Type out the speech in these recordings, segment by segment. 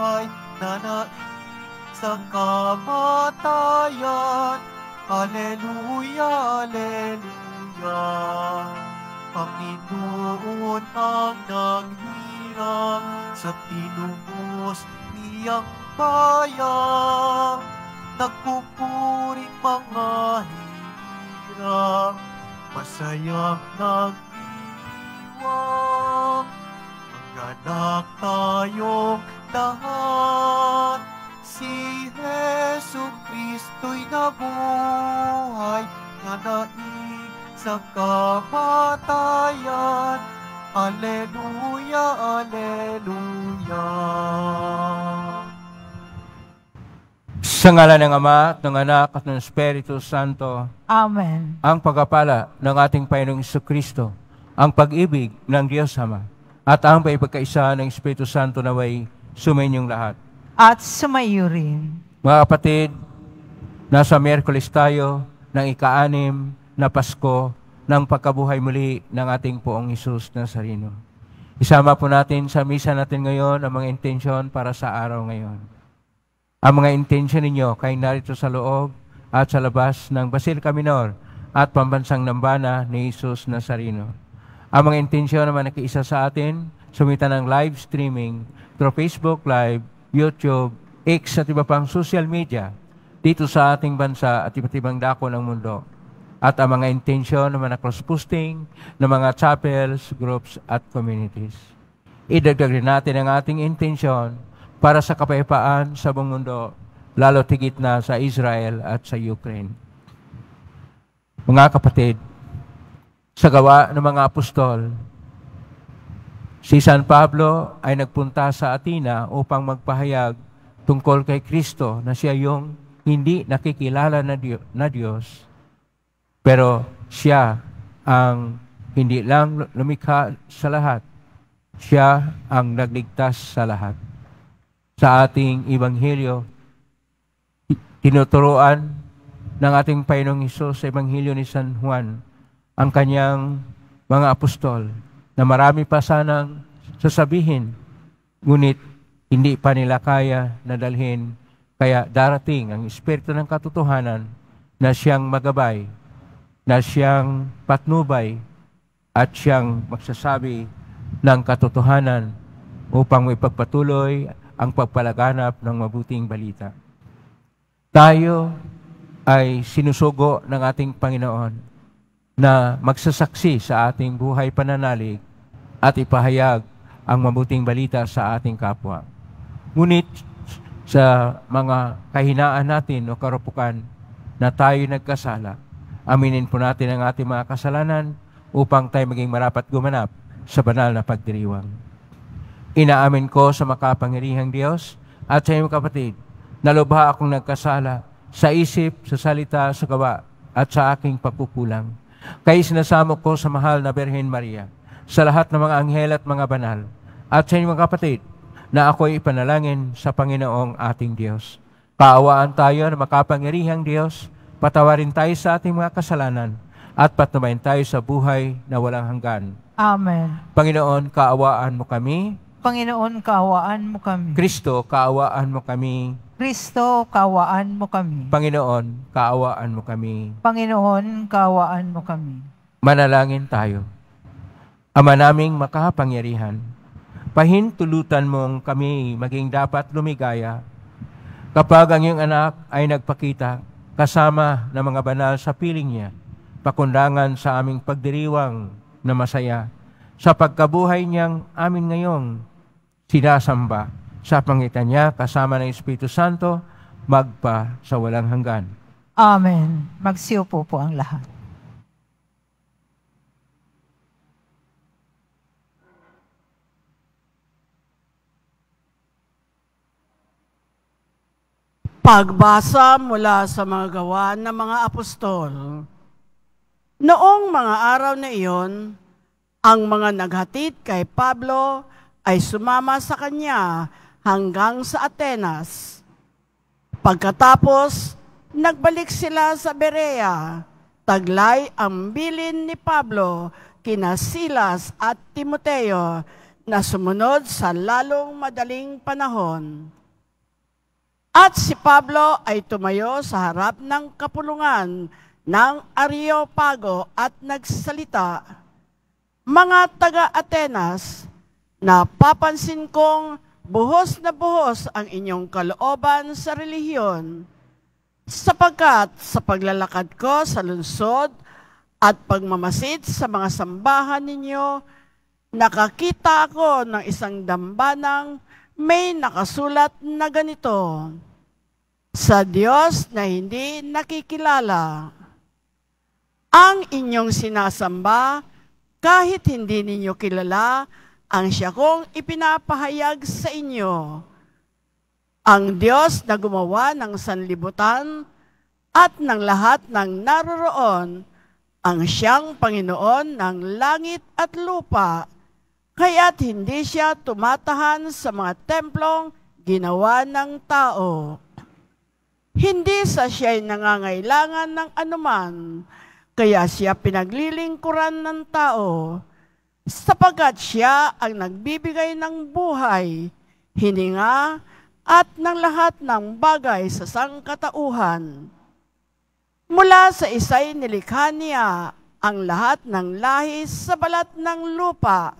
ay nanais sa kamatayan. Haleluya, Haleluya. Panginoon ang naghirang sa tinubos niyang bayan. Nagpupuri mga hirang, masayang nagdiwang. Manganak tayong lahat Si Jesu Kristo'y nabuhay Na naig sa kamatayan Aleluya, Aleluya Sa ngala ng Ama, at ng Anak, at ng Espiritu Santo. Amen. Ang pagkapala ng ating Panginoong Iso Kristo, ang pag-ibig ng Diyos Ama, at ang paipagkaisa ng Espiritu Santo naway sumayin Sumainyong lahat. At sumayo rin. Mga kapatid, nasa Merkulis tayo ng ikaanim na Pasko ng pagkabuhay muli ng ating poong Isus na sarino. Isama po natin sa misa natin ngayon ang mga intensyon para sa araw ngayon. Ang mga intensyon ninyo kay narito sa loob at sa labas ng Basilica Minor at pambansang nambana ni Isus Nazareno. Ang mga intensyon naman nakiisa sa atin, sumita ng live streaming through Facebook Live, YouTube, X at iba pang social media dito sa ating bansa at iba't ibang dako ng mundo at ang mga intensyon ng mga cross-posting ng mga chapels, groups at communities. Idagdag rin natin ang ating intensyon para sa kapayapaan sa buong mundo, lalo tigit na sa Israel at sa Ukraine. Mga kapatid, sa gawa ng mga apostol, Si San Pablo ay nagpunta sa Atina upang magpahayag tungkol kay Kristo na siya yung hindi nakikilala na, Diyos, pero siya ang hindi lang lumikha sa lahat, siya ang nagligtas sa lahat. Sa ating Ebanghelyo, tinuturoan ng ating Panginoong Isos sa Ebanghelyo ni San Juan ang kanyang mga apostol na marami pa sanang sasabihin, ngunit hindi pa nila kaya nadalhin. Kaya darating ang Espiritu ng Katotohanan na siyang magabay, na siyang patnubay, at siyang magsasabi ng katotohanan upang may pagpatuloy ang pagpalaganap ng mabuting balita. Tayo ay sinusugo ng ating Panginoon na magsasaksi sa ating buhay pananalig at ipahayag ang mabuting balita sa ating kapwa. Ngunit sa mga kahinaan natin o karupukan na tayo nagkasala, aminin po natin ang ating mga kasalanan upang tayo maging marapat gumanap sa banal na pagdiriwang. Inaamin ko sa makapangirihang Diyos at sa iyong kapatid na lubha akong nagkasala sa isip, sa salita, sa gawa at sa aking pagkukulang. Kaya sinasamo ko sa mahal na Birhen Maria – sa lahat ng mga anghel at mga banal, at sa inyong mga kapatid, na ako ay ipanalangin sa Panginoong ating Diyos. Kaawaan tayo ng makapangyarihang Diyos, patawarin tayo sa ating mga kasalanan, at patnumayin tayo sa buhay na walang hanggan. Amen. Panginoon, kaawaan mo kami. Panginoon, kaawaan mo kami. Kristo, kaawaan mo kami. Kristo, kaawaan mo kami. Panginoon, kaawaan mo kami. Panginoon, kaawaan mo kami. Manalangin tayo. Ama naming makapangyarihan, pahintulutan mong kami maging dapat lumigaya kapag ang iyong anak ay nagpakita kasama ng mga banal sa piling niya, pakundangan sa aming pagdiriwang na masaya sa pagkabuhay niyang amin ngayong sinasamba sa pangitan niya kasama ng Espiritu Santo magpa sa walang hanggan. Amen. Magsiupo po ang lahat. Pagbasa mula sa mga gawa ng mga apostol. Noong mga araw na iyon, ang mga naghatid kay Pablo ay sumama sa kanya hanggang sa Atenas. Pagkatapos, nagbalik sila sa Berea. Taglay ang bilin ni Pablo kina Silas at Timoteo na sumunod sa lalong madaling panahon. At si Pablo ay tumayo sa harap ng kapulungan ng Areopago at nagsalita, Mga taga-Atenas, napapansin kong buhos na buhos ang inyong kalooban sa relihiyon, sapagkat sa paglalakad ko sa lungsod at pagmamasid sa mga sambahan ninyo, nakakita ako ng isang dambanang may nakasulat na ganito, Sa Diyos na hindi nakikilala, ang inyong sinasamba kahit hindi ninyo kilala ang siya kong ipinapahayag sa inyo. Ang Diyos na gumawa ng sanlibutan at ng lahat ng naroroon, ang siyang Panginoon ng langit at lupa, kaya't hindi siya tumatahan sa mga templong ginawa ng tao. Hindi sa siya'y nangangailangan ng anuman, kaya siya pinaglilingkuran ng tao, sapagat siya ang nagbibigay ng buhay, hininga, at ng lahat ng bagay sa sangkatauhan. Mula sa isa'y nilikha niya ang lahat ng lahi sa balat ng lupa,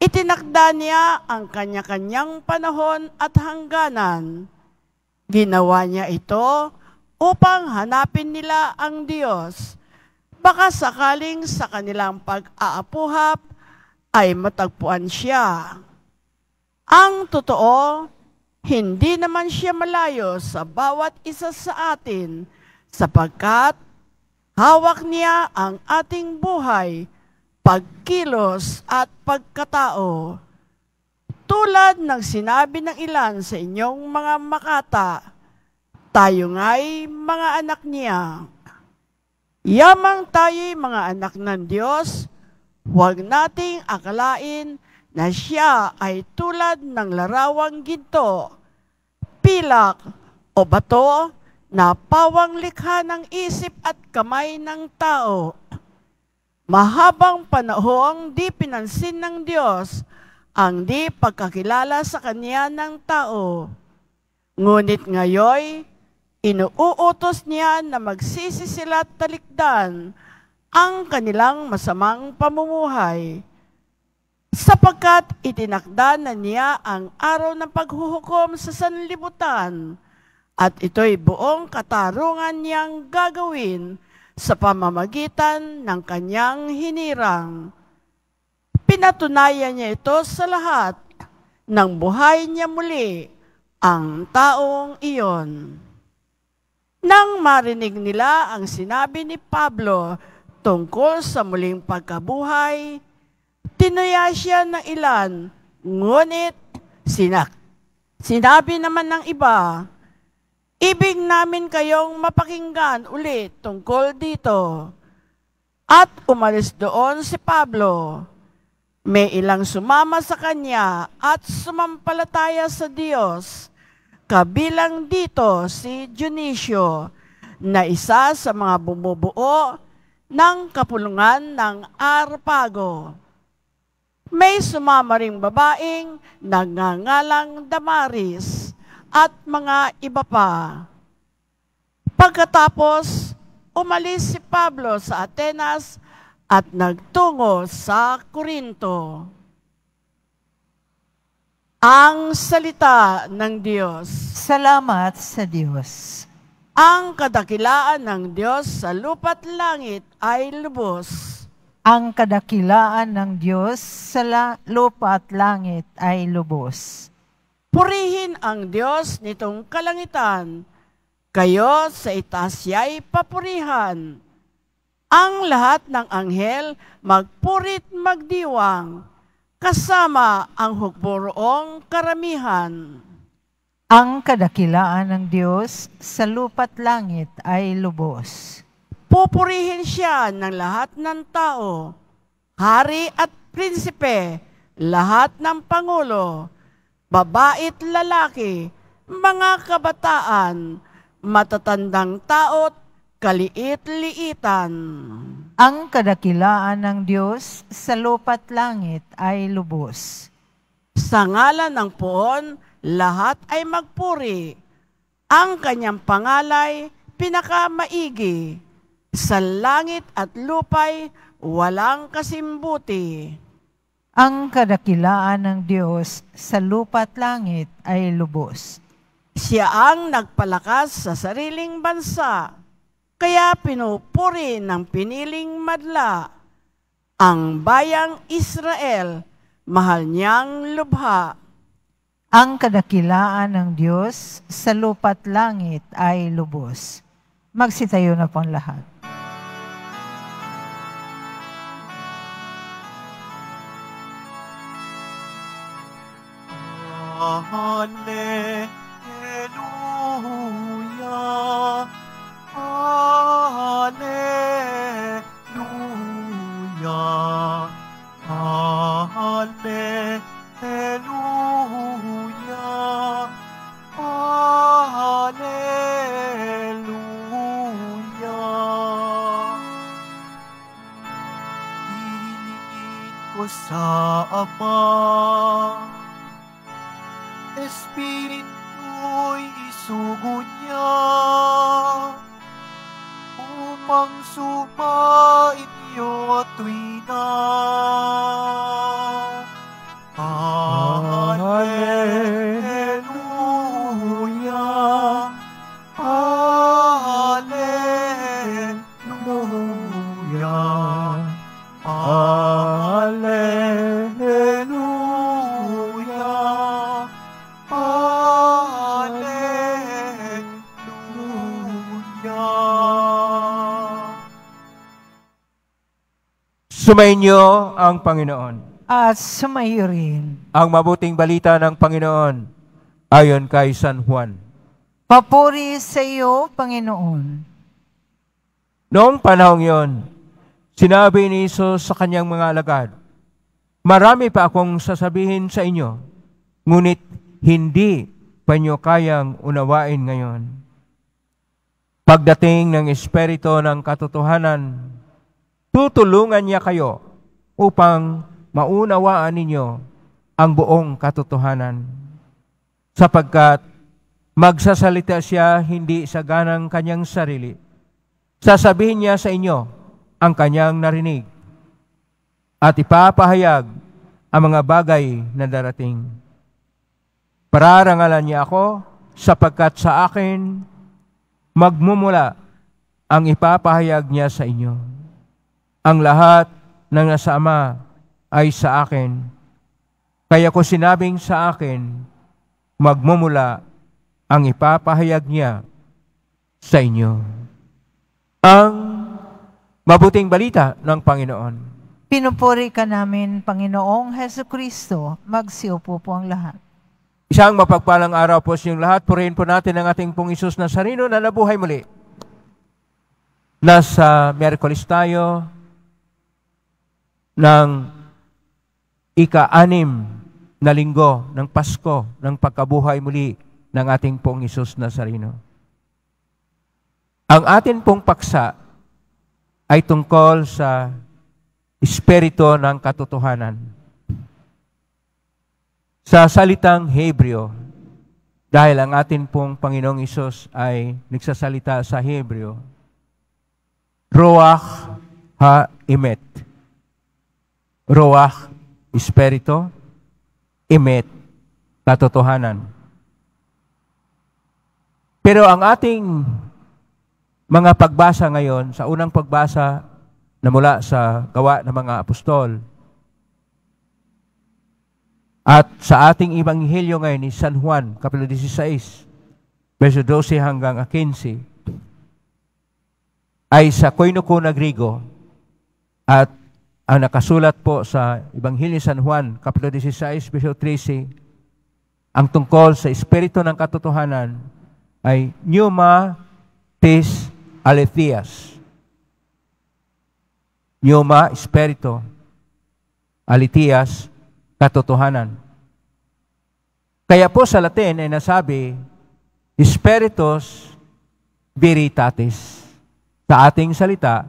Itinakda niya ang kanya-kanyang panahon at hangganan. Ginawa niya ito upang hanapin nila ang Diyos. Baka sakaling sa kanilang pag-aapuhap ay matagpuan siya. Ang totoo, hindi naman siya malayo sa bawat isa sa atin sapagkat hawak niya ang ating buhay pagkilos at pagkatao. Tulad ng sinabi ng ilan sa inyong mga makata, tayo nga'y mga anak niya. Yamang tayo'y mga anak ng Diyos, huwag nating akalain na siya ay tulad ng larawang ginto, pilak o bato na pawang likha ng isip at kamay ng tao Mahabang panahong di pinansin ng Diyos ang di pagkakilala sa Kanya ng tao. Ngunit ngayoy, inuutos niya na magsisi sila talikdan ang kanilang masamang pamumuhay sapagkat itinakda na niya ang araw ng paghuhukom sa sanlibutan at ito'y buong katarungan niyang gagawin sa pamamagitan ng kanyang hinirang. Pinatunayan niya ito sa lahat ng buhay niya muli ang taong iyon. Nang marinig nila ang sinabi ni Pablo tungkol sa muling pagkabuhay, tinuya siya ng ilan, ngunit sinak. Sinabi naman ng iba, Ibig namin kayong mapakinggan ulit tungkol dito. At umalis doon si Pablo. May ilang sumama sa kanya at sumampalataya sa Diyos. Kabilang dito si Dionisio na isa sa mga bumubuo ng kapulungan ng Arpago. May sumama ring babaeng nangangalang Damaris at mga iba pa. Pagkatapos, umalis si Pablo sa Atenas at nagtungo sa Korinto. Ang salita ng Diyos. Salamat sa Diyos. Ang kadakilaan ng Diyos sa lupa't langit ay lubos. Ang kadakilaan ng Diyos sa lupa at langit ay lubos. Purihin ang Diyos nitong kalangitan, kayo sa itaas siya'y papurihan. Ang lahat ng anghel magpurit magdiwang, kasama ang hukboroong karamihan. Ang kadakilaan ng Diyos sa lupa't langit ay lubos. Pupurihin siya ng lahat ng tao, hari at prinsipe, lahat ng pangulo, babae't lalaki, mga kabataan, matatandang taot, kaliit-liitan. Ang kadakilaan ng Diyos sa lupa't langit ay lubos. Sa ngalan ng poon, lahat ay magpuri. Ang kanyang pangalay, pinakamaigi. Sa langit at lupay, walang kasimbuti. Ang kadakilaan ng Diyos sa lupa at langit ay lubos. Siya ang nagpalakas sa sariling bansa, kaya pinupuri ng piniling madla ang bayang Israel, mahal niyang lubha. Ang kadakilaan ng Diyos sa lupa at langit ay lubos. Magsitayo na pong lahat. Sumainyo ang Panginoon. At ah, sumayo rin. Ang mabuting balita ng Panginoon ayon kay San Juan. Papuri sa iyo, Panginoon. Noong panahong yon, sinabi ni Isus sa kanyang mga alagad, Marami pa akong sasabihin sa inyo, ngunit hindi pa nyo kayang unawain ngayon. Pagdating ng Espiritu ng Katotohanan, tutulungan niya kayo upang maunawaan ninyo ang buong katotohanan. Sapagkat magsasalita siya hindi sa ganang kanyang sarili. Sasabihin niya sa inyo ang kanyang narinig at ipapahayag ang mga bagay na darating. Pararangalan niya ako sapagkat sa akin magmumula ang ipapahayag niya sa inyo. Ang lahat ng nasa Ama ay sa akin. Kaya ko sinabing sa akin, magmumula ang ipapahayag niya sa inyo. Ang mabuting balita ng Panginoon. Pinupuri ka namin, Panginoong Heso Kristo. Magsiupo po ang lahat. Isang mapagpalang araw po sa inyong lahat. Purihin po natin ang ating pong Isus na sarino na nabuhay muli. Nasa Merkulis tayo, ng ika-anim na linggo ng Pasko, ng pagkabuhay muli ng ating pong Isus Nazareno. Ang atin pong paksa ay tungkol sa espirito ng katotohanan. Sa salitang Hebreo, dahil ang atin pong Panginoong Isus ay nagsasalita sa Hebreo, Ruach ha-Imet. Ruach, Espiritu, Imet, katotohanan. Pero ang ating mga pagbasa ngayon, sa unang pagbasa na mula sa gawa ng mga apostol, at sa ating ibanghilyo ngayon ni San Juan, Kapilo 16, verso 12 hanggang 15, ay sa koinoko na Grigo at ang nakasulat po sa Ebanghelyo San Juan, Kapitulo 16, Verso 13, ang tungkol sa espiritu ng katotohanan ay pneuma tis aletheas. Pneuma, espiritu, alitias, katotohanan. Kaya po sa Latin ay nasabi, Spiritus Veritatis. Sa ating salita,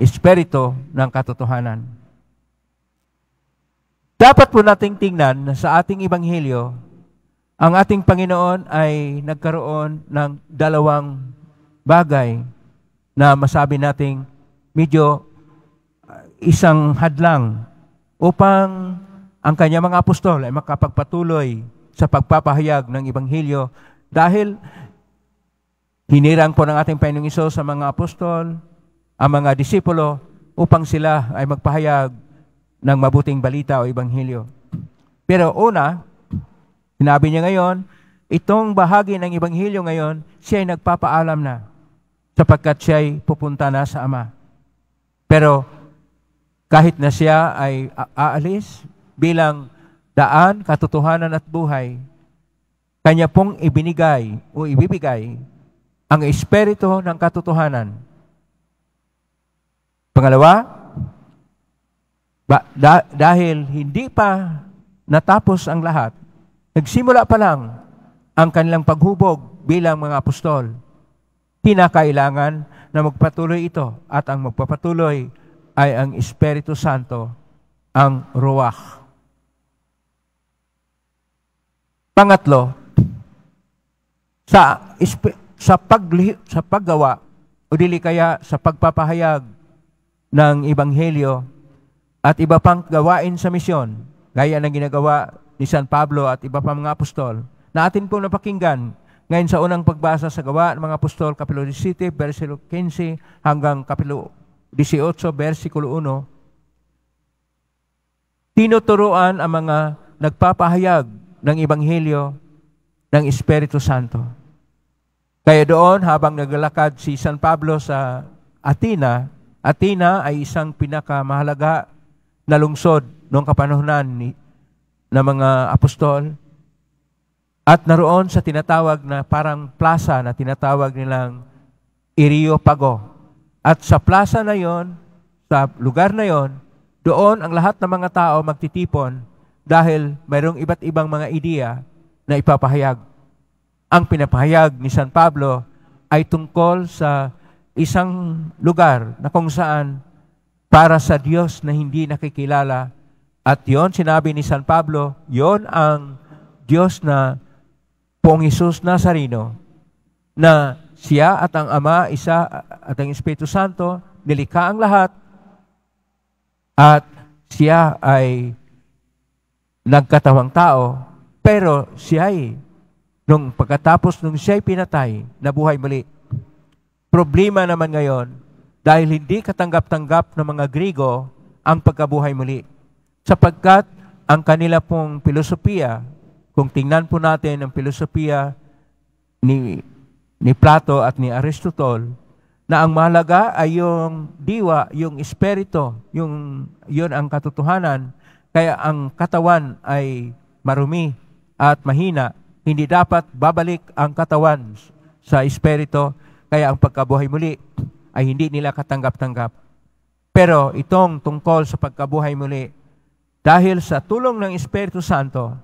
espiritu ng katotohanan. Dapat po nating tingnan na sa ating ebanghelyo, ang ating Panginoon ay nagkaroon ng dalawang bagay na masabi nating medyo ah, isang hadlang upang ang kanyang mga apostol ay makapagpatuloy sa pagpapahayag ng ebanghelyo dahil hinirang po ng ating Panginoong Iso sa mga apostol ang mga disipulo upang sila ay magpahayag ng mabuting balita o ebanghelyo. Pero una, sinabi niya ngayon, itong bahagi ng ebanghelyo ngayon, siya ay nagpapaalam na sapagkat siya ay pupunta na sa Ama. Pero kahit na siya ay aalis bilang daan, katotohanan at buhay, kanya pong ibinigay o ibibigay ang espiritu ng katotohanan Pangalawa, ba, da, dahil hindi pa natapos ang lahat, nagsimula pa lang ang kanilang paghubog bilang mga apostol. Kinakailangan na magpatuloy ito at ang magpapatuloy ay ang Espiritu Santo, ang Ruach. Pangatlo, sa sa pag sa paggawa o dili kaya sa pagpapahayag ng Ebanghelyo at iba pang gawain sa misyon, gaya ng ginagawa ni San Pablo at iba pang mga apostol, na atin pong napakinggan ngayon sa unang pagbasa sa gawa ng mga apostol, kapilo 17, versikulo 15 hanggang kapilo 18, versikulo 1, tinuturoan ang mga nagpapahayag ng Ebanghelyo ng Espiritu Santo. Kaya doon, habang naglalakad si San Pablo sa Atina, Athena ay isang pinakamahalaga na lungsod noong kapanahonan ni, ng mga apostol. At naroon sa tinatawag na parang plaza na tinatawag nilang Iriopago. At sa plaza na yon, sa lugar na yon, doon ang lahat ng mga tao magtitipon dahil mayroong iba't ibang mga ideya na ipapahayag. Ang pinapahayag ni San Pablo ay tungkol sa isang lugar na kung saan para sa Diyos na hindi nakikilala. At yon sinabi ni San Pablo, yon ang Diyos na pong Isus Nazarino, na siya at ang Ama, isa at ang Espiritu Santo, nilikha ang lahat, at siya ay nagkatawang tao, pero siya ay, nung pagkatapos nung siya ay pinatay, nabuhay muli Problema naman ngayon, dahil hindi katanggap-tanggap ng mga Grigo ang pagkabuhay muli. Sapagkat ang kanila pong filosofiya, kung tingnan po natin ang filosofiya ni, ni Plato at ni Aristotle, na ang mahalaga ay yung diwa, yung espirito, yung, yun ang katotohanan, kaya ang katawan ay marumi at mahina, hindi dapat babalik ang katawan sa espirito kaya ang pagkabuhay muli ay hindi nila katanggap-tanggap. Pero itong tungkol sa pagkabuhay muli, dahil sa tulong ng Espiritu Santo,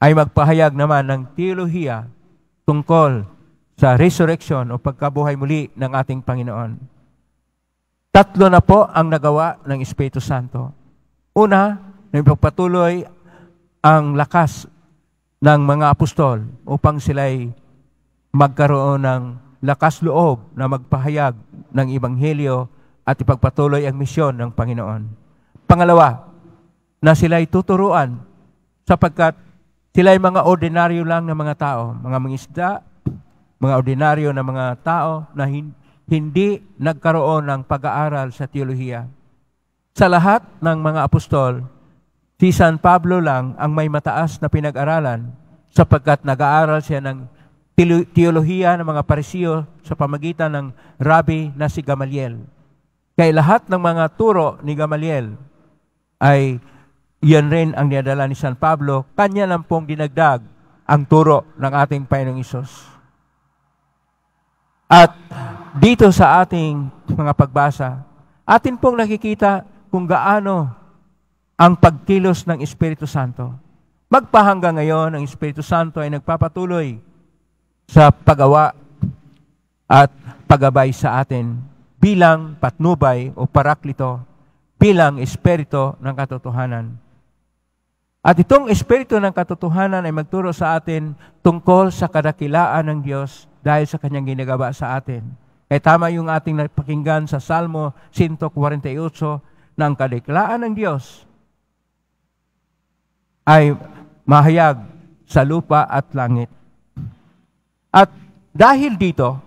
ay magpahayag naman ng teolohiya tungkol sa resurrection o pagkabuhay muli ng ating Panginoon. Tatlo na po ang nagawa ng Espiritu Santo. Una, na pagpatuloy ang lakas ng mga apostol upang sila'y magkaroon ng lakas loob na magpahayag ng Ibanghelyo at ipagpatuloy ang misyon ng Panginoon. Pangalawa, na sila'y tuturuan sapagkat sila ay mga ordinaryo lang na mga tao, mga mangisda, mga ordinaryo na mga tao na hindi nagkaroon ng pag-aaral sa teolohiya. Sa lahat ng mga apostol, si San Pablo lang ang may mataas na pinag-aralan sapagkat nag-aaral siya ng teolohiya ng mga parisiyo sa pamagitan ng rabi na si Gamaliel. Kaya lahat ng mga turo ni Gamaliel ay iyan rin ang niadala ni San Pablo. Kanya lang pong dinagdag ang turo ng ating Panginoong Isos. At dito sa ating mga pagbasa, atin pong nakikita kung gaano ang pagkilos ng Espiritu Santo. Magpahanga ngayon, ang Espiritu Santo ay nagpapatuloy sa pagawa at pagabay sa atin bilang patnubay o paraklito, bilang espiritu ng katotohanan. At itong espiritu ng katotohanan ay magturo sa atin tungkol sa kadakilaan ng Diyos dahil sa kanyang ginagawa sa atin. Kaya tama yung ating napakinggan sa Salmo 148 na ang kadeklaan ng Diyos ay mahayag sa lupa at langit. At dahil dito,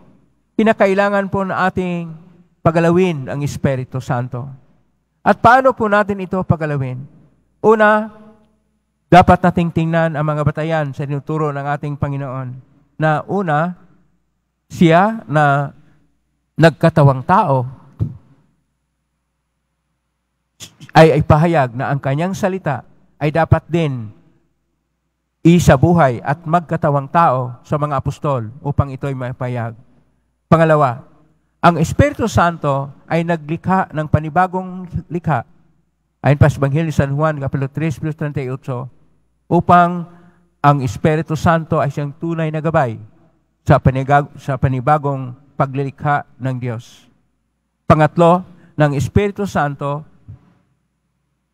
pinakailangan po na ating pagalawin ang Espiritu Santo. At paano po natin ito pagalawin? Una, dapat nating tingnan ang mga batayan sa tinuturo ng ating Panginoon. Na una, siya na nagkatawang tao ay, ay pahayag na ang kanyang salita ay dapat din isa buhay at magkatawang tao sa mga apostol upang ito'y mapayag. Pangalawa, ang Espiritu Santo ay naglikha ng panibagong likha ayon pa sa Banghil ni San Juan, Kapilo 3, plus 38, upang ang Espiritu Santo ay siyang tunay na gabay sa, panigag, sa panibagong paglilikha ng Diyos. Pangatlo, ng Espiritu Santo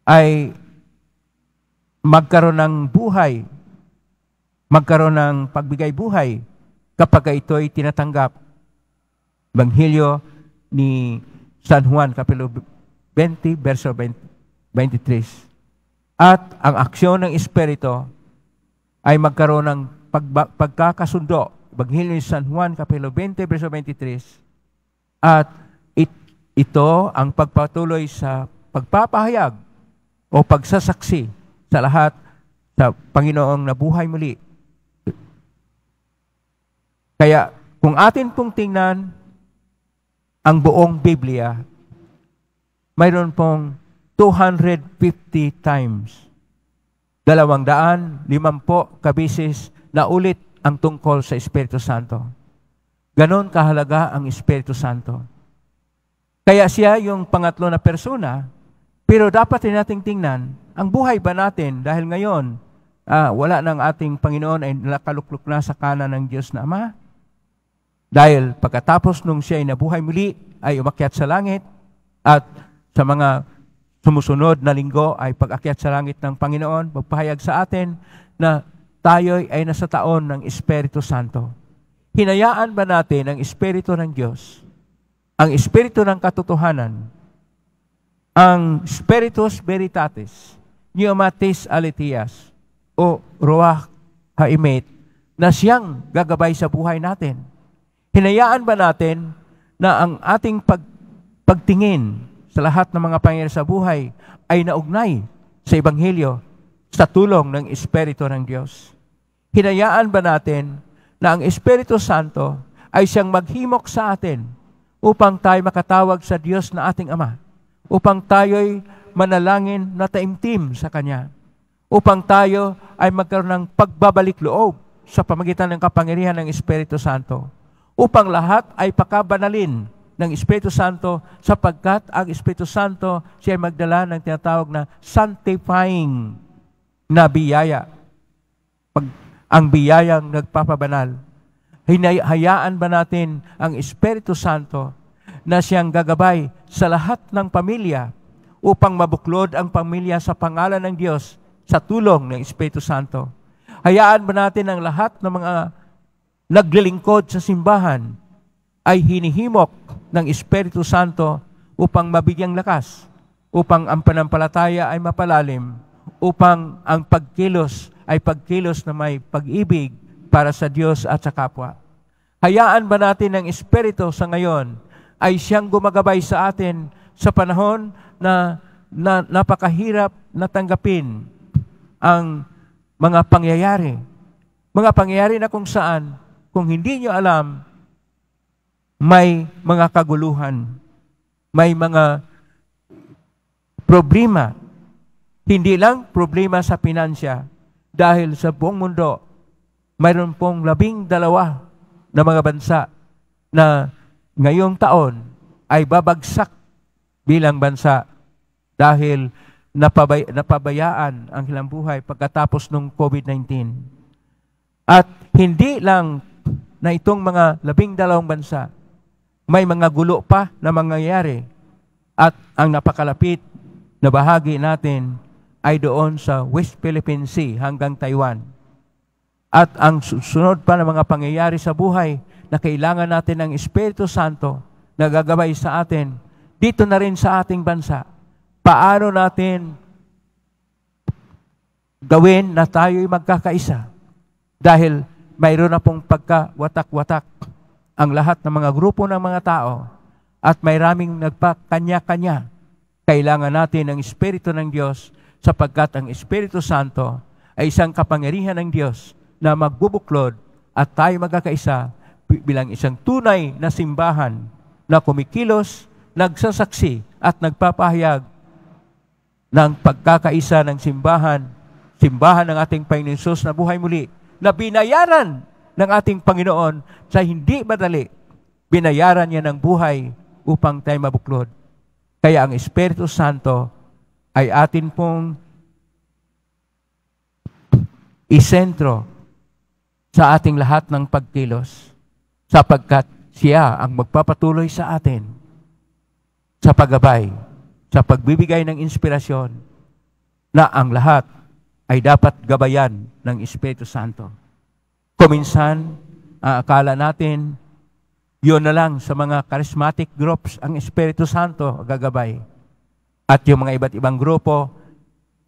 ay magkaroon ng buhay magkaroon ng pagbigay buhay kapag ito ay tinatanggap. Banghilyo ni San Juan, Kapilo 20, verso 23. At ang aksyon ng Espiritu ay magkaroon ng pag, pagkakasundo. Banghilyo ni San Juan, Kapilo 20, verso 23. At it, ito ang pagpatuloy sa pagpapahayag o pagsasaksi sa lahat sa Panginoong nabuhay muli kaya kung atin pong tingnan ang buong Biblia, mayroon pong 250 times, dalawang daan, limampo kabisis na ulit ang tungkol sa Espiritu Santo. Ganon kahalaga ang Espiritu Santo. Kaya siya yung pangatlo na persona, pero dapat rin nating tingnan, ang buhay ba natin dahil ngayon, ah, wala ng ating Panginoon ay nakalukluk na sa kanan ng Diyos na Ama, dahil pagkatapos nung siya ay nabuhay muli, ay umakyat sa langit at sa mga sumusunod na linggo ay pag-akyat sa langit ng Panginoon, magpahayag sa atin na tayo ay nasa taon ng Espiritu Santo. Hinayaan ba natin ang Espiritu ng Diyos, ang Espiritu ng katotohanan, ang Spiritus Veritatis, Pneumatis Aletias, o Ruach Haimate, na siyang gagabay sa buhay natin Hinayaan ba natin na ang ating pag, pagtingin sa lahat ng mga pangyayari sa buhay ay naugnay sa Ebanghelyo sa tulong ng Espiritu ng Diyos? Hinayaan ba natin na ang Espiritu Santo ay siyang maghimok sa atin upang tayo makatawag sa Diyos na ating Ama, upang tayo'y manalangin na taimtim sa Kanya, upang tayo ay magkaroon ng pagbabalik loob sa pamagitan ng kapangyarihan ng Espiritu Santo upang lahat ay pakabanalin ng Espiritu Santo sapagkat ang Espiritu Santo siya ay magdala ng tinatawag na sanctifying na biyaya. Pag, ang biyayang nagpapabanal. Hinayaan ba natin ang Espiritu Santo na siyang gagabay sa lahat ng pamilya upang mabuklod ang pamilya sa pangalan ng Diyos sa tulong ng Espiritu Santo. Hayaan ba natin ang lahat ng mga naglilingkod sa simbahan ay hinihimok ng Espiritu Santo upang mabigyang lakas, upang ang panampalataya ay mapalalim, upang ang pagkilos ay pagkilos na may pag-ibig para sa Diyos at sa kapwa. Hayaan ba natin ang Espiritu sa ngayon ay siyang gumagabay sa atin sa panahon na, na napakahirap natanggapin ang mga pangyayari. Mga pangyayari na kung saan kung hindi nyo alam, may mga kaguluhan, may mga problema. Hindi lang problema sa pinansya. Dahil sa buong mundo, mayroon pong labing dalawa na mga bansa na ngayong taon ay babagsak bilang bansa dahil napabay, napabayaan ang ilang buhay pagkatapos ng COVID-19. At hindi lang na itong mga labing dalawang bansa, may mga gulo pa na mangyayari at ang napakalapit na bahagi natin ay doon sa West Philippine Sea hanggang Taiwan. At ang susunod pa na mga pangyayari sa buhay na kailangan natin ng Espiritu Santo na gagabay sa atin, dito na rin sa ating bansa, paano natin gawin na tayo'y magkakaisa? Dahil mayroon na pong pagka-watak-watak ang lahat ng mga grupo ng mga tao at may raming nagpakanya-kanya. Kailangan natin ang Espiritu ng Diyos sapagkat ang Espiritu Santo ay isang kapangyarihan ng Diyos na magbubuklod at tayo magkakaisa bilang isang tunay na simbahan na kumikilos, nagsasaksi at nagpapahayag ng pagkakaisa ng simbahan, simbahan ng ating Panginoon na buhay muli na binayaran ng ating Panginoon sa hindi madali. Binayaran niya ng buhay upang tayo mabuklod. Kaya ang Espiritu Santo ay atin pong isentro sa ating lahat ng pagkilos sapagkat siya ang magpapatuloy sa atin sa paggabay, sa pagbibigay ng inspirasyon na ang lahat ay dapat gabayan ng Espiritu Santo. Kuminsan, aakala natin, yun na lang sa mga charismatic groups ang Espiritu Santo gagabay. At yung mga iba't ibang grupo,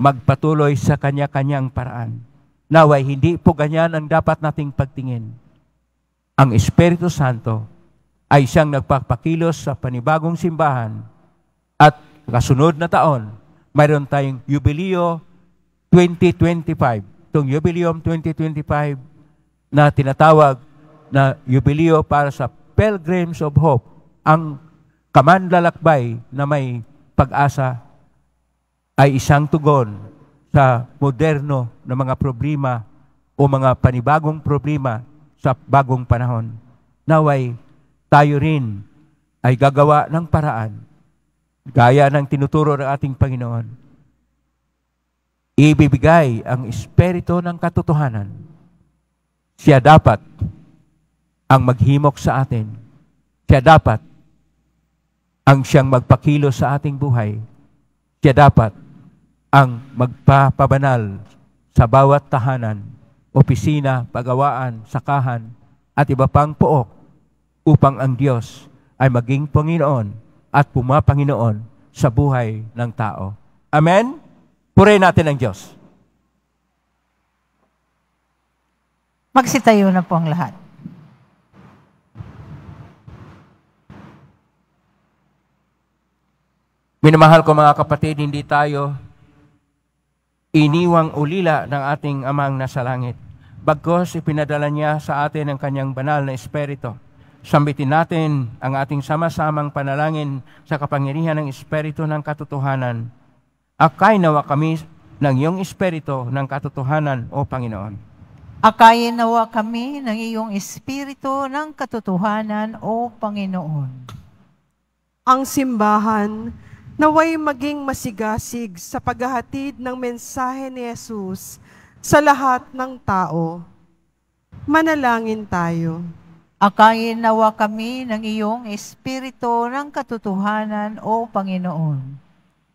magpatuloy sa kanya-kanyang paraan. Naway, hindi po ganyan ang dapat nating pagtingin. Ang Espiritu Santo ay siyang nagpapakilos sa panibagong simbahan at kasunod na taon, mayroon tayong jubileo 2025, itong Jubileum 2025 na tinatawag na Jubileo para sa Pilgrims of Hope, ang kamanlalakbay na may pag-asa ay isang tugon sa moderno na mga problema o mga panibagong problema sa bagong panahon. Naway, tayo rin ay gagawa ng paraan gaya ng tinuturo ng ating Panginoon ibibigay ang espiritu ng katotohanan, siya dapat ang maghimok sa atin. Siya dapat ang siyang magpakilo sa ating buhay. Siya dapat ang magpapabanal sa bawat tahanan, opisina, pagawaan, sakahan, at iba pang pook upang ang Diyos ay maging Panginoon at pumapanginoon sa buhay ng tao. Amen? Purihin natin ang Diyos. Magsitayo na po ang lahat. Minamahal ko mga kapatid, hindi tayo iniwang ulila ng ating amang nasa langit. Bagkos ipinadala niya sa atin ang kanyang banal na Espiritu. Sambitin natin ang ating sama-samang panalangin sa kapangyarihan ng Espiritu ng katotohanan Akay nawa kami ng iyong espiritu ng katotohanan, O Panginoon. Akayin nawa kami ng iyong espiritu ng katotohanan, O Panginoon. Ang simbahan naway maging masigasig sa paghahatid ng mensahe ni Jesus sa lahat ng tao. Manalangin tayo. Akayin nawa kami ng iyong espiritu ng katotohanan, O Panginoon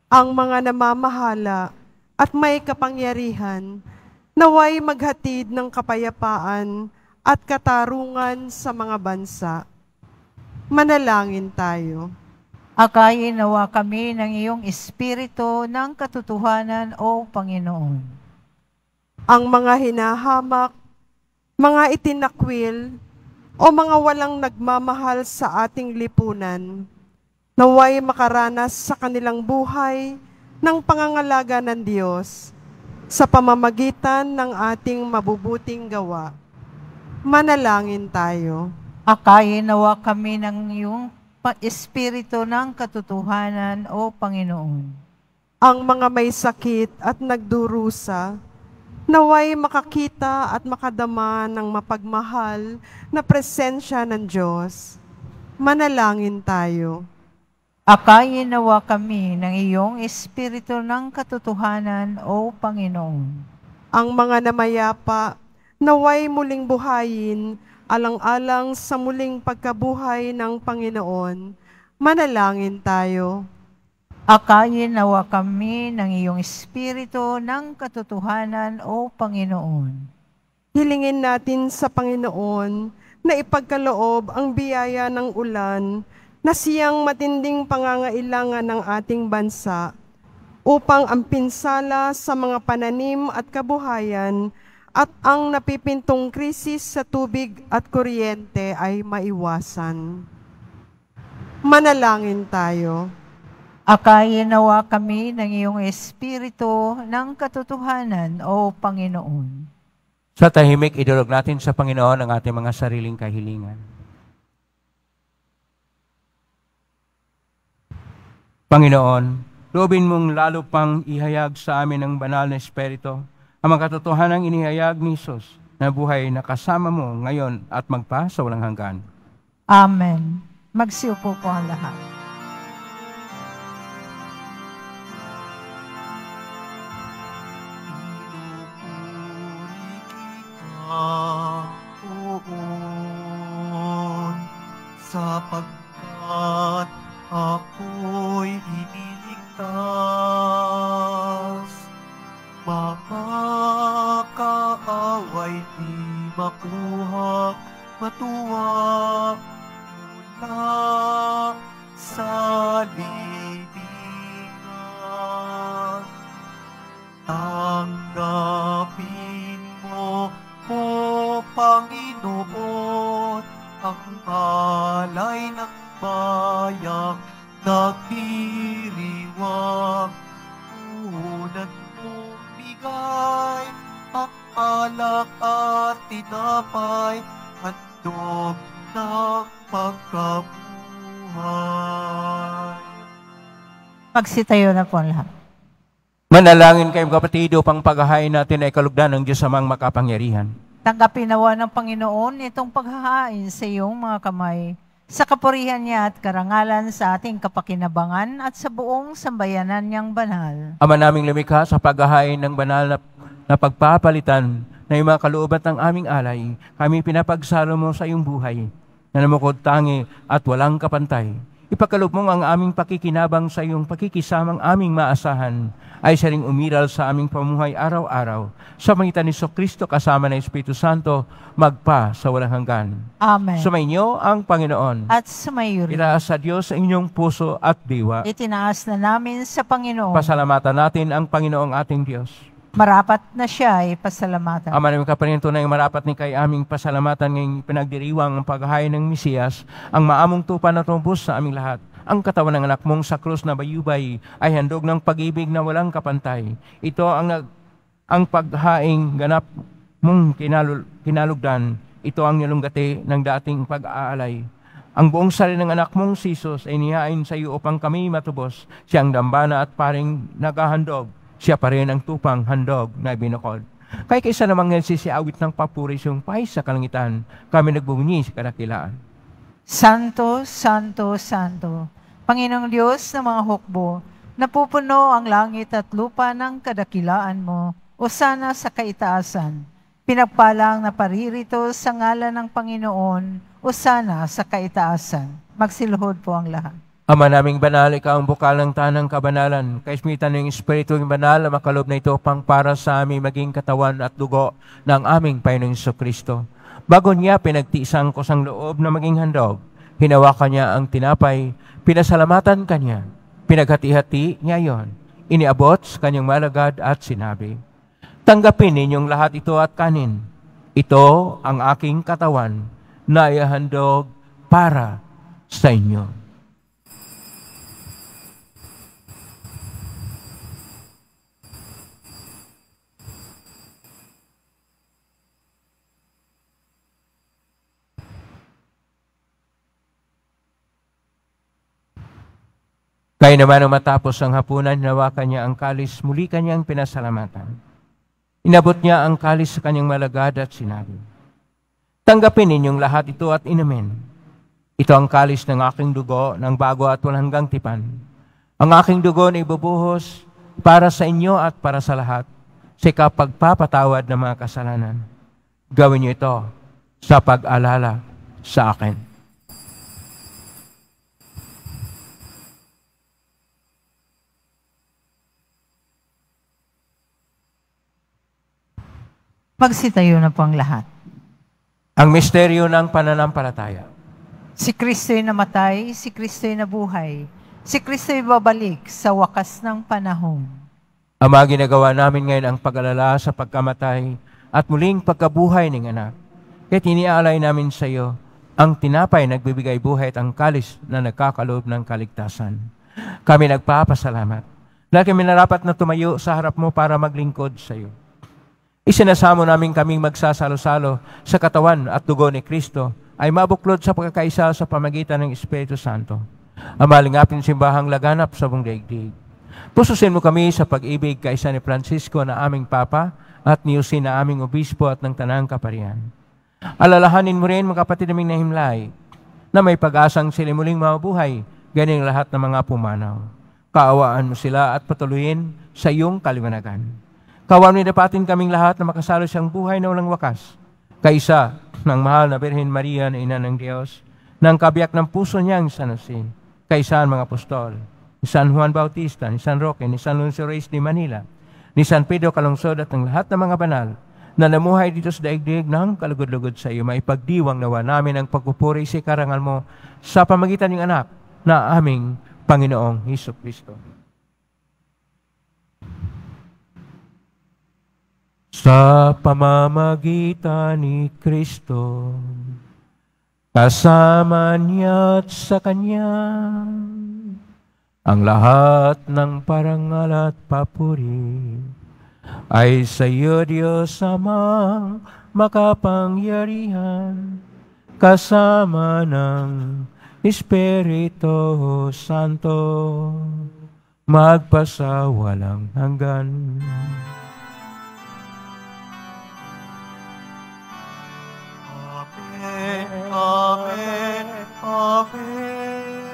ang mga namamahala at may kapangyarihan, naway maghatid ng kapayapaan at katarungan sa mga bansa. Manalangin tayo. Akayin nawa kami ng iyong espiritu ng katotohanan o Panginoon. Ang mga hinahamak, mga itinakwil, o mga walang nagmamahal sa ating lipunan, naway makaranas sa kanilang buhay ng pangangalaga ng Diyos sa pamamagitan ng ating mabubuting gawa. Manalangin tayo. Akayin nawa kami ng iyong espiritu ng katotohanan, O Panginoon. Ang mga may sakit at nagdurusa, naway makakita at makadama ng mapagmahal na presensya ng Diyos. Manalangin tayo. Akayin nawa kami ng iyong espiritu ng katotohanan, O Panginoon. Ang mga namayapa, naway muling buhayin, alang-alang sa muling pagkabuhay ng Panginoon. Manalangin tayo. Akayin nawa kami ng iyong espiritu ng katotohanan, O Panginoon. Hilingin natin sa Panginoon na ipagkaloob ang biyaya ng ulan na siyang matinding pangangailangan ng ating bansa upang ang pinsala sa mga pananim at kabuhayan at ang napipintong krisis sa tubig at kuryente ay maiwasan. Manalangin tayo. Akayin nawa kami ng iyong espiritu ng katotohanan, O Panginoon. Sa tahimik, idulog natin sa Panginoon ang ating mga sariling kahilingan. Panginoon, loobin mong lalo pang ihayag sa amin ang banal na Espiritu, ang mga katotohanang inihayag ni Jesus na buhay na kasama mo ngayon at magpa sa walang hanggan. Amen. Magsiupo po ang lahat. Sa pagkat ako'y iniligtas. Mga kaaway di makuha, matuwa mula sa libingan. Tanggapin mo, O Panginoon, ang malay ng bayan. Nagdiriwang Unan bumigay Ang alak at tinapay Handog ng pagkabuhay Pagsitayo na po lahat. Manalangin kayong kapatido pang paghahain natin ay kalugdan ng Diyos amang makapangyarihan. Tanggapin nawa ng Panginoon itong paghahain sa iyong mga kamay sa kapurihan niya at karangalan sa ating kapakinabangan at sa buong sambayanan niyang banal. Ama naming lumikha sa paghahain ng banal na, na pagpapalitan na yung mga kaloobat ng aming alay, kami pinapagsalo mo sa iyong buhay na namukod tangi at walang kapantay Ipakalob mo ang aming pakikinabang sa iyong pakikisamang aming maasahan ay siya ring umiral sa aming pamuhay araw-araw. Sa mangitan ni So Kristo kasama ng Espiritu Santo, magpa sa walang hanggan. Amen. Sumainyo ang Panginoon. At sumayo rin. Itaas sa Diyos ang inyong puso at diwa. Itinaas na namin sa Panginoon. Pasalamatan natin ang Panginoong ating Diyos marapat na siya ay pasalamatan. Ama namin kapanin tunay marapat ni kay aming pasalamatan ngayong pinagdiriwang ang paghahay ng Mesiyas, ang maamong tupa na tumbos sa aming lahat. Ang katawan ng anak mong sa krus na bayubay ay handog ng pag-ibig na walang kapantay. Ito ang ang paghaing ganap mong kinalul, kinalugdan. Ito ang nilunggati ng dating pag-aalay. Ang buong sari ng anak mong sisos ay nihain sa iyo upang kami matubos. Siyang dambana at paring naghahandog siya pa rin ang tupang handog na ibinukod. Kaya kaysa namang nagsisiawit ng papuri siyong pay sa kalangitan, kami nagbubunyi sa kanakilaan. Santo, Santo, Santo, Panginoong Diyos ng mga hukbo, napupuno ang langit at lupa ng kadakilaan mo, o sana sa kaitaasan. Pinagpalang na paririto sa ngalan ng Panginoon, o sana sa kaitaasan. Magsilhod po ang lahat. Ama naming banal, ikaw ang bukal ng tanang kabanalan. Kaismitan ng Espiritu ng banal na makalob na ito pang para sa aming maging katawan at dugo ng aming Panginoong Kristo. Bago niya pinagtisang ko sang loob na maging handog, hinawakan niya ang tinapay, pinasalamatan kanya, pinaghati-hati niya yon, iniabot sa kanyang malagad at sinabi, Tanggapin ninyong lahat ito at kanin. Ito ang aking katawan na ihandog para sa inyo. Kayo naman o matapos ang hapunan, hinawakan niya ang kalis, muli kanyang pinasalamatan. Inabot niya ang kalis sa kanyang malagad at sinabi, Tanggapin ninyong lahat ito at inumin. Ito ang kalis ng aking dugo ng bago at walang hanggang tipan. Ang aking dugo na ibubuhos para sa inyo at para sa lahat sa kapagpapatawad ng mga kasalanan. Gawin niyo ito sa pag-alala sa akin. Pagsitayo na po ang lahat. Ang misteryo ng pananampalataya. Si Kristo'y namatay, si Kristo'y nabuhay, si Kristo'y babalik sa wakas ng panahon. Ang mga ginagawa namin ngayon ang pag-alala sa pagkamatay at muling pagkabuhay ng anak. Kaya't iniaalay namin sa iyo ang tinapay nagbibigay buhay at ang kalis na nagkakaloob ng kaligtasan. Kami nagpapasalamat dahil kami narapat na tumayo sa harap mo para maglingkod sa iyo. Isinasamo namin kaming magsasalo-salo sa katawan at dugo ni Kristo ay mabuklod sa pagkakaisa sa pamagitan ng Espiritu Santo. Ang malingapin simbahang laganap sa buong daigdig. Pususin mo kami sa pag-ibig kaisa ni Francisco na aming Papa at niusin na aming Obispo at ng Tanang Kaparian. Alalahanin mo rin mga kapatid naming nahimlay na may pag-asang sila muling mabuhay, ganing lahat ng mga pumanaw. Kaawaan mo sila at patuloyin sa iyong kaliwanagan. Kawan ni dapatin kaming lahat na makasalo siyang buhay na walang wakas. Kaisa ng mahal na Birhen Maria na ina ng Diyos, ng kabiyak ng puso niyang sanasin. Kaisa ang mga apostol, ni San Juan Bautista, ni San Roque, ni San Lucio Reyes de Manila, ni San Pedro Calungsod at ng lahat ng mga banal na namuhay dito sa daigdig ng kalugod-lugod sa iyo. Maipagdiwang nawa namin ang pagpupuri sa karangal mo sa pamagitan ng anak na aming Panginoong Hesus Kristo. sa pamamagitan ni Kristo, kasama niya at sa Kanya, ang lahat ng parangal at papuri ay sa iyo, Diyos Ama, makapangyarihan, kasama ng Espiritu Santo, magpasawalang hanggan. Amen. Amen, Amen,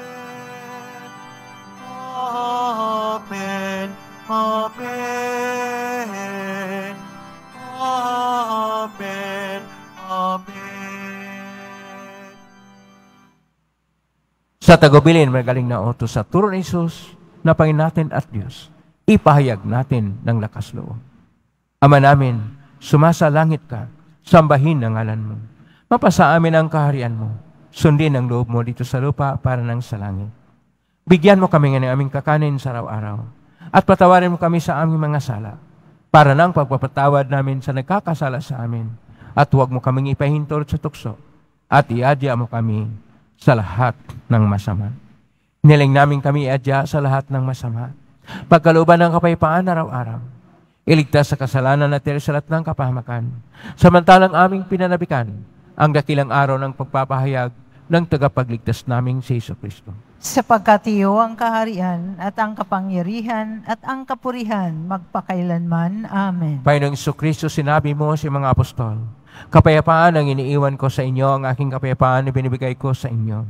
Amen, Amen, Amen, Amen. Sa tagubilin, magaling na oto sa turo ni Jesus, na natin at Diyos, ipahayag natin ng lakas loob. Ama namin, sumasa langit ka, sambahin ang ngalan mo Mapasa amin ang kaharian mo. Sundin ang loob mo dito sa lupa para nang sa langit. Bigyan mo kami ng aming kakanin sa araw-araw. At patawarin mo kami sa aming mga sala para nang pagpapatawad namin sa nagkakasala sa amin. At huwag mo kaming ipahintulot sa tukso at iadya mo kami sa lahat ng masama. Niling namin kami iadya sa lahat ng masama. Pagkaluban ng kapayapaan araw-araw, iligtas sa kasalanan at sa lahat ng kapahamakan, samantalang aming pinanabikan ang dakilang araw ng pagpapahayag ng tagapagligtas naming si Iso Kristo. Sapagkat iyo ang kaharian at ang kapangyarihan at ang kapurihan magpakailanman. Amen. Panginoong Iso Kristo, sinabi mo sa si mga apostol, Kapayapaan ang iniiwan ko sa inyo, ang aking kapayapaan na binibigay ko sa inyo.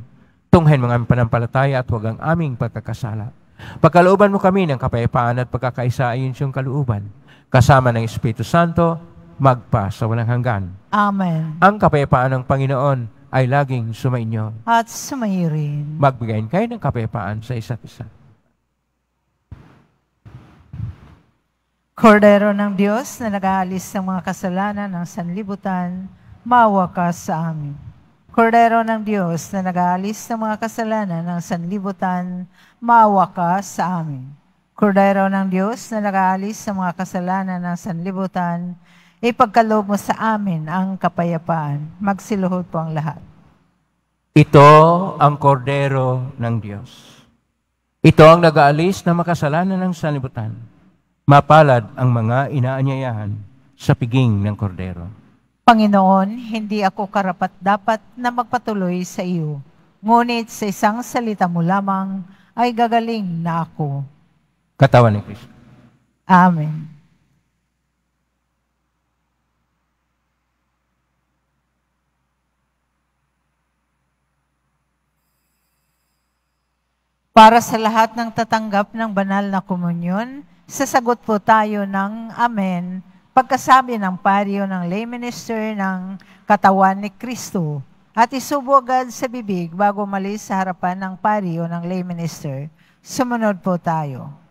Tunghen mga panampalataya at huwag ang aming pagkakasala. Pagkalooban mo kami ng kapayapaan at pagkakaisa ayon siyong kalooban. kasama ng Espiritu Santo, magpa sa walang hanggan. Amen. Ang kapayapaan ng Panginoon ay laging sumainyo. At sumayo rin. Magbigayin kayo ng kapayapaan sa isa't isa. Kordero ng Diyos na nag-aalis ng mga kasalanan ng sanlibutan, mawa ka sa amin. Kordero ng Diyos na nag-aalis ng mga kasalanan ng sanlibutan, mawa ka sa amin. Kordero ng Diyos na nag-aalis ng mga kasalanan ng sanlibutan, Ipagkaloob mo sa amin ang kapayapaan. Magsiluhod po ang lahat. Ito ang kordero ng Diyos. Ito ang nagaalis na makasalanan ng sanlibutan. Mapalad ang mga inaanyayahan sa piging ng kordero. Panginoon, hindi ako karapat dapat na magpatuloy sa iyo. Ngunit sa isang salita mo lamang ay gagaling na ako. Katawan ni Kristo. Amen. Para sa lahat ng tatanggap ng banal na komunyon, sasagot po tayo ng Amen pagkasabi ng paryo ng lay minister ng katawan ni Kristo at isubo agad sa bibig bago malis sa harapan ng paryo ng lay minister. Sumunod po tayo.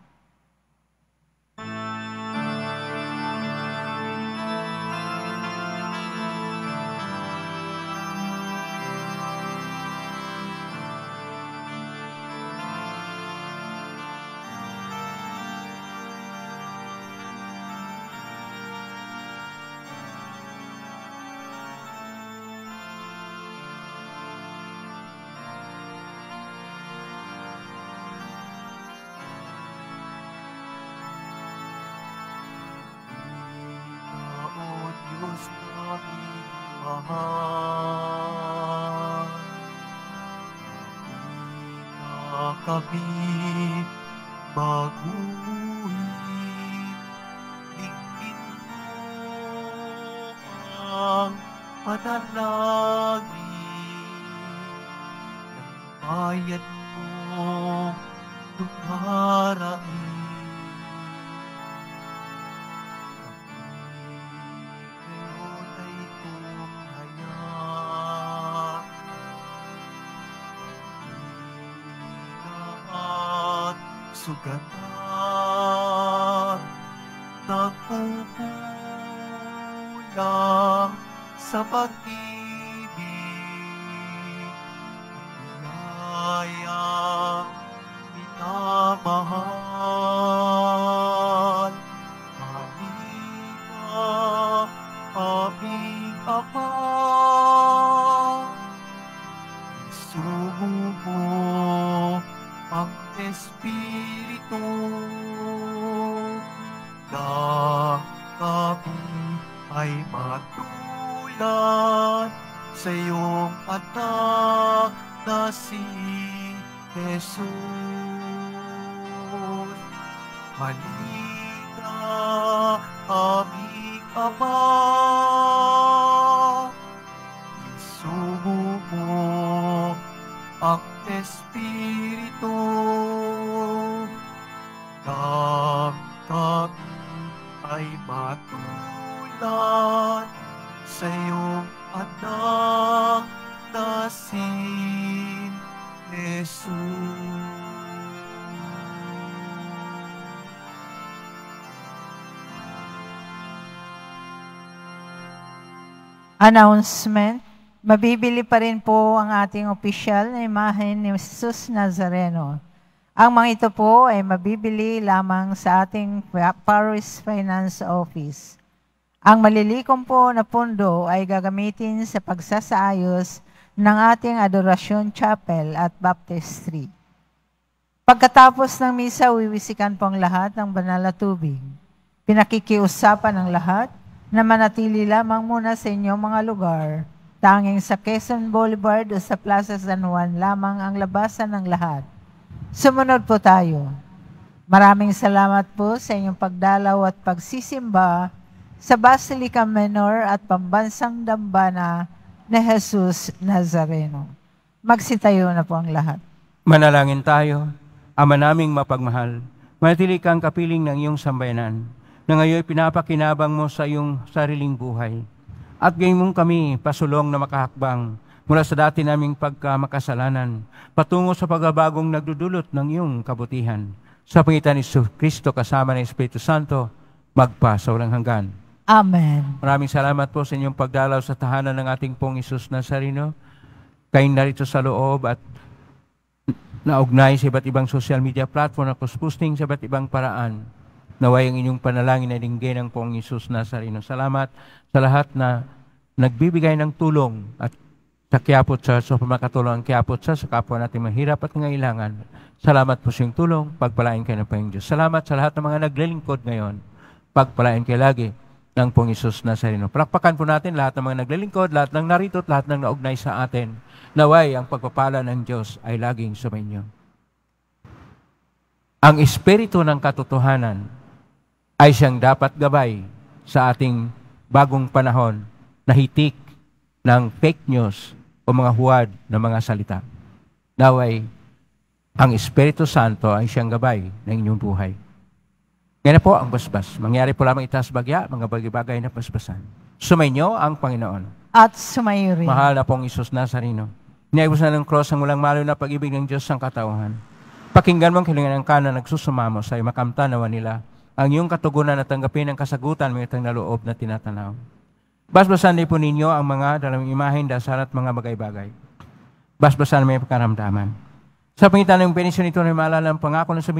kami bago açúcar ay matulad sa iyong anak na si Jesus. Halika, aming Ama, announcement, mabibili pa rin po ang ating official na imahen ni Jesus Nazareno. Ang mga ito po ay mabibili lamang sa ating Paris Finance Office. Ang malilikom po na pondo ay gagamitin sa pagsasaayos ng ating Adoration Chapel at Baptistry. Pagkatapos ng misa, wiwisikan po ang lahat ng banal na tubig. Pinakikiusapan ang lahat na manatili lamang muna sa inyong mga lugar. Tanging sa Quezon Boulevard o sa Plaza San Juan lamang ang labasan ng lahat. Sumunod po tayo. Maraming salamat po sa inyong pagdalaw at pagsisimba sa Basilica Menor at Pambansang Dambana na Jesus Nazareno. Magsitayo na po ang lahat. Manalangin tayo, Ama naming mapagmahal, manatili kang kapiling ng iyong sambayanan na ngayon pinapakinabang mo sa iyong sariling buhay. At gayon mong kami pasulong na makahakbang mula sa dati naming pagkamakasalanan patungo sa pagbabagong nagdudulot ng iyong kabutihan. Sa pangitan ni Kristo kasama ng Espiritu Santo, magpa sa walang hanggan. Amen. Maraming salamat po sa inyong pagdalaw sa tahanan ng ating pong Isus Nazareno. Kayong narito sa loob at naugnay sa iba't ibang social media platform na posting sa iba't ibang paraan Naway ang inyong panalangin na dinggay ng poong Isus Nazareno. Salamat sa lahat na nagbibigay ng tulong at sa Quiapo Church sa pumakatulong ang Quiapo Church sa kapwa natin mahirap at ngailangan. Salamat po sa tulong. Pagpalain kayo ng Panginoon Diyos. Salamat sa lahat ng mga naglilingkod ngayon. Pagpalain kayo lagi ng Pong Isus Nazareno. Palakpakan po natin lahat ng mga naglilingkod, lahat ng narito at lahat ng naugnay sa atin. Naway ang pagpapala ng Diyos ay laging sa inyo. Ang espiritu ng katotohanan ay siyang dapat gabay sa ating bagong panahon na hitik ng fake news o mga huwad na mga salita. Naway, ang Espiritu Santo ay siyang gabay ng inyong buhay. Ngayon po ang basbas. Mangyari po lamang itaas bagya, mga bagay-bagay na basbasan. Sumainyo ang Panginoon. At sumayo rin. Mahal na pong Isus Nazarino. Inaibos na ng cross ang walang malo na pag-ibig ng Diyos sa katauhan. Pakinggan mong kilingan ang kanan nagsusumamo sa iyo, makamtanawa nila ang iyong katugunan at tanggapin ang kasagutan ng itang naloob na tinatanaw. Basbasan din po ninyo ang mga dalang imahin, dasal at mga bagay-bagay. Basbasan may pakaramdaman. Sa pangitan ng penisyon ito na maalala ang pangako ng sa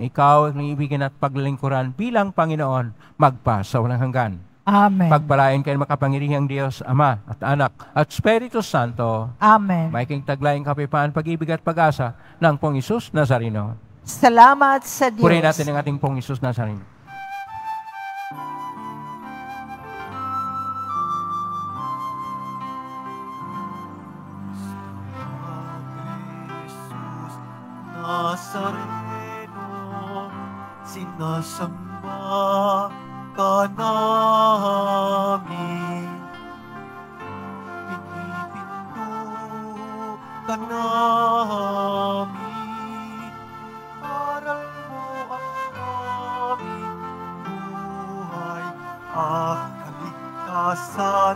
ikaw ang ibigin at paglilingkuran bilang Panginoon, magpa sa walang hanggan. Amen. Pagpalain kayo makapangirihang Diyos, Ama at Anak at Espiritu Santo. Amen. May king taglayang kapipaan, pag-ibig at pag-asa ng Pong Isus Nazarino. Salamat sa Diyos. Purihin natin ang ating pong Isus Nazarene. Nazareno, sinasamba ka namin. Pinipinto ka namin. ah kaligtasan,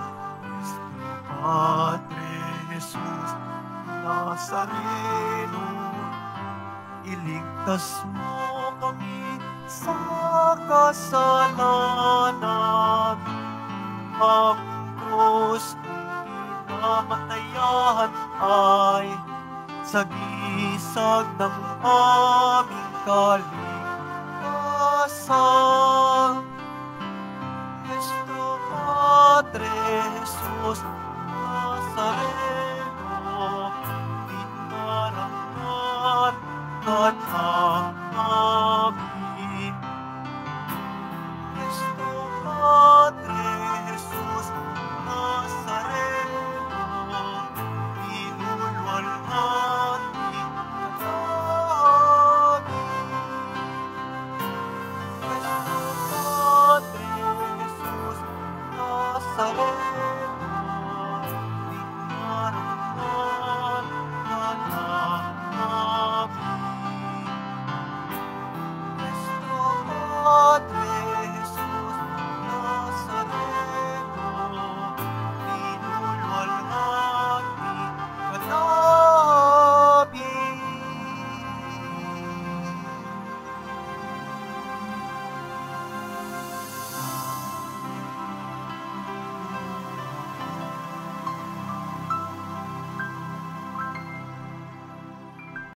Kristo Patre Jesus Nazareno, iligtas mo kami sa kasalanan. Ang krus pinamatayan ay sa gisag ng aming kaligtasan. entre sus Nazareno, pintarán la